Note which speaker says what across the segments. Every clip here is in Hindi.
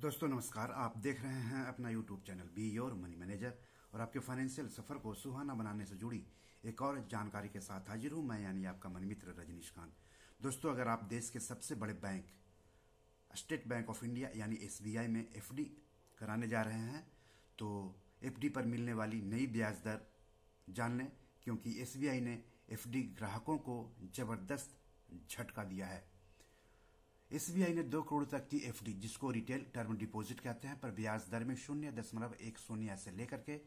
Speaker 1: दोस्तों नमस्कार आप देख रहे हैं अपना YouTube channel be your money manager और आपके फाइनेंशियल सफर को सुहाना बनाने से जुड़ी एक और जानकारी के साथ हाजिर हूं मैं यानी आपका मन मित्र रजनीश खान दोस्तों अगर आप देश के सबसे बड़े bank State Bank of India यानी एस में एफ कराने जा रहे हैं तो एफ पर मिलने वाली नई ब्याज दर जान लें क्योंकि एस ने एफ ग्राहकों को जबरदस्त झटका दिया है एसबीआई ने दो करोड़ तक की एफडी जिसको रिटेल टर्म डिपॉजिट कहते हैं पर ब्याज दर में शून्य दशमलव एक शून्य से लेकर के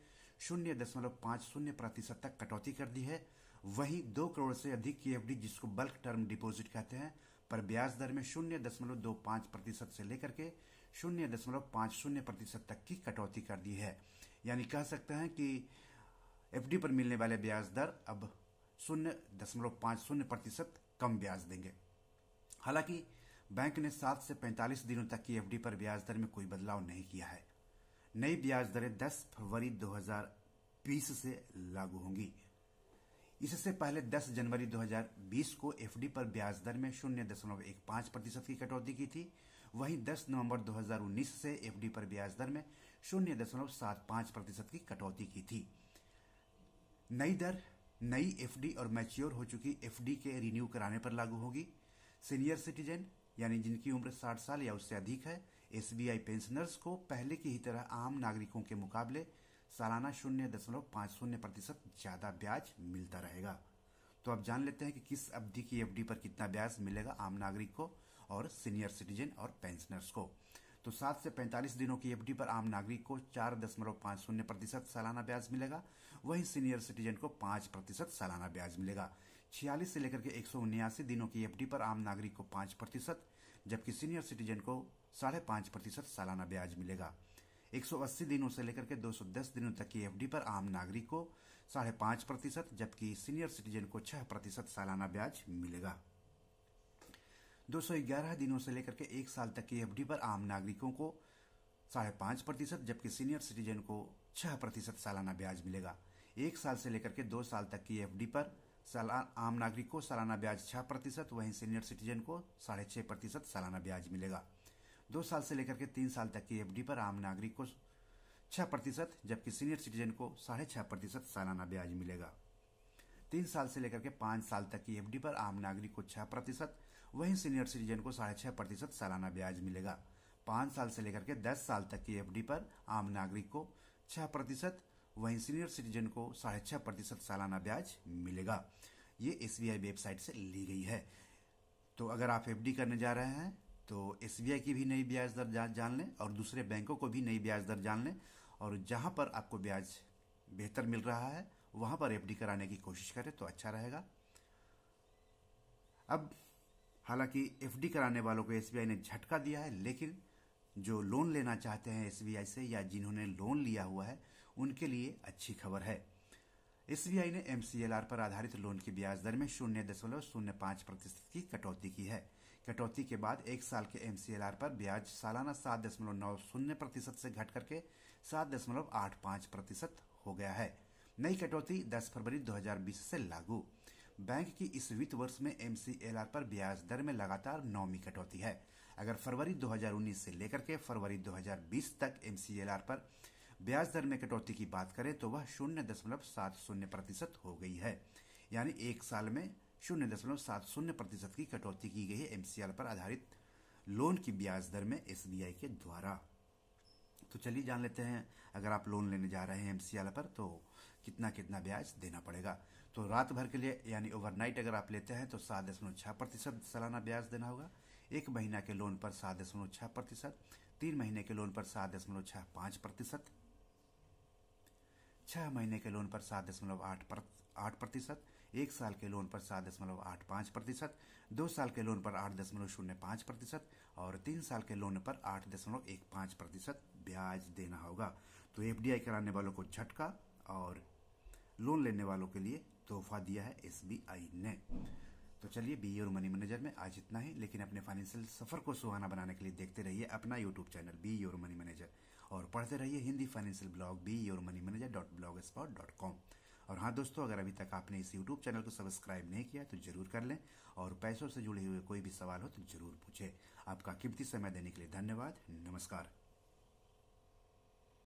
Speaker 1: शून्य दशमलव पांच शून्य प्रतिशत तक कटौती कर दी है वहीं दो करोड़ से अधिक की एफडी जिसको बल्क टर्म डिपॉजिट कहते हैं पर ब्याज दर में शून्य दशमलव दो पांच प्रतिशत से लेकर के शून्य दशमलव पांच शून्य प्रतिशत तक की कटौती कर दी है यानी कह सकते हैं कि एफडी पर मिलने वाले ब्याज दर अब शून्य दशमलव पांच शून्य प्रतिशत कम ब्याज देंगे हालांकि बैंक ने सात से पैंतालीस दिनों तक की एफडी पर ब्याज दर में कोई बदलाव नहीं किया है नई ब्याज दरें 10 फरवरी 2020 से लागू होंगी इससे पहले 10 जनवरी 2020 को एफडी पर ब्याज दर में शून्य दशमलव एक पांच प्रतिशत की कटौती की थी वहीं 10 नवंबर 2019 से एफडी पर ब्याज दर में शून्य दशमलव सात पांच प्रतिशत की कटौती की थी नई दर नई एफडी और मैच्योर हो चुकी एफडी के रिन्यू कराने पर लागू होगी सीनियर सिटीजन यानी जिनकी उम्र 60 साल या उससे अधिक है एसबीआई पेंशनर्स को पहले की ही तरह आम नागरिकों के मुकाबले सालाना शून्य दशमलव पांच शून्य प्रतिशत ज्यादा ब्याज मिलता रहेगा तो अब जान लेते हैं कि किस अवधि की एफडी पर कितना ब्याज मिलेगा आम नागरिक को और सीनियर सिटीजन और पेंशनर्स को तो सात से पैंतालीस दिनों की एफडी पर आम नागरिक को चार दशमलव पांच शून्य प्रतिशत सालाना ब्याज मिलेगा वहीं सीनियर सिटीजन को पांच प्रतिशत सालाना ब्याज मिलेगा छियालीस से लेकर के एक दिनों की एफडी पर आम नागरिक को पांच प्रतिशत जबकि सीनियर सिटीजन को साढ़े पांच प्रतिशत सालाना ब्याज मिलेगा 180 दिनों से लेकर के 210 दिनों तक की एफडी पर आम नागरिक को साढ़े पांच प्रतिशत जबकि सीनियर सिटीजन को छह प्रतिशत सालाना ब्याज मिलेगा 211 दिनों से लेकर के एक साल तक की एफडी पर आम नागरिकों को साढ़े पांच प्रतिशत जबकि सीनियर सिटीजन को छह प्रतिशत सालाना ब्याज मिलेगा एक साल से लेकर के दो साल तक की एफडी पर आम नागरिक को सालाना ब्याज छह प्रतिशत वहीं सीनियर सिटीजन को साढ़े छह प्रतिशत सालाना ब्याज मिलेगा दो साल से लेकर के तीन साल तक की एफडी पर आम नागरिक को छह प्रतिशत जबकि सीनियर सिटीजन को साढ़े छह प्रतिशत सालाना ब्याज मिलेगा तीन साल से लेकर के पांच साल तक की एफडी पर आम नागरिक को छह प्रतिशत वहीं सीनियर सिटीजन को साढ़े छह प्रतिशत सालाना ब्याज मिलेगा पांच साल से लेकर के दस साल तक की एफडी पर आम नागरिक को छह प्रतिशत वहीं सीनियर सिटीजन को साढ़े छह प्रतिशत सालाना ब्याज मिलेगा ये एस वेबसाइट से ली गई है तो अगर आप एफ करने जा रहे हैं तो एस की भी नई ब्याज दर जा, जान लें और दूसरे बैंकों को भी नई ब्याज दर जान लें और जहां पर आपको ब्याज बेहतर मिल रहा है वहां पर एफ कराने की कोशिश करें तो अच्छा रहेगा अब हालांकि एफ कराने वालों को एस ने झटका दिया है लेकिन जो लोन लेना चाहते हैं एस से या जिन्होंने लोन लिया हुआ है उनके लिए अच्छी खबर है एसबीआई ने एमसीएलआर पर आधारित लोन की ब्याज दर में शून्य दशमलव शून्य पाँच प्रतिशत की कटौती की है कटौती के बाद एक साल के एमसीएलआर पर ब्याज सालाना सात दशमलव नौ शून्य प्रतिशत से घट करके सात दशमलव आठ पाँच प्रतिशत हो गया है नई कटौती 10 फरवरी 2020 से लागू बैंक की इस वित्त वर्ष में एमसीएलआर पर ब्याज दर में लगातार नौवीं कटौती है अगर फरवरी 2019 से लेकर के फरवरी 2020 तक एमसीएलआर पर ब्याज दर में कटौती की बात करें तो वह शून्य दशमलव सात शून्य प्रतिशत हो गई है यानी एक साल में शून्य दशमलव सात शून्य प्रतिशत की कटौती की गई है एमसीएल पर आधारित लोन की ब्याज दर में एसबीआई के द्वारा तो चलिए जान लेते हैं अगर आप लोन लेने जा रहे हैं एमसीएल पर तो कितना कितना ब्याज देना पड़ेगा तो रात भर के लिए यानी ओवरनाइट अगर आप लेते हैं तो सात दशमलव छः प्रतिशत सालाना ब्याज देना होगा एक महीना के लोन पर सात दशमलव छः प्रतिशत तीन महीने के लोन पर सात दशमलव छः पाँच प्रतिशत छह महीने के लोन पर सात दशमलव आठ आठ प्रतिशत एक साल के लोन पर सात दशमलव आठ पाँच प्रतिशत दो साल के लोन पर आठ दशमलव शून्य पाँच प्रतिशत और तीन साल के लोन पर आठ दशमलव एक पाँच प्रतिशत ब्याज देना होगा तो एफडीआई कराने वालों को झटका और लोन लेने वालों के लिए तोहफा दिया है एसबीआई ने तो चलिए बी योर मनी मैनेजर में आज इतना ही लेकिन अपने फाइनेंशियल सफर को सुहाना बनाने के लिए देखते रहिए अपना YouTube channel be your money manager और पढ़ते रहिए Hindi financial blog be your money manager dot blogspot dot com और हाँ दोस्तों अगर अभी तक आपने इस यूट्यूब चैनल को सब्सक्राइब नहीं किया तो जरूर कर लें और पैसों से जुड़े हुए कोई भी सवाल हो तो जरूर पूछें आपका कीमती समय देने के लिए धन्यवाद नमस्कार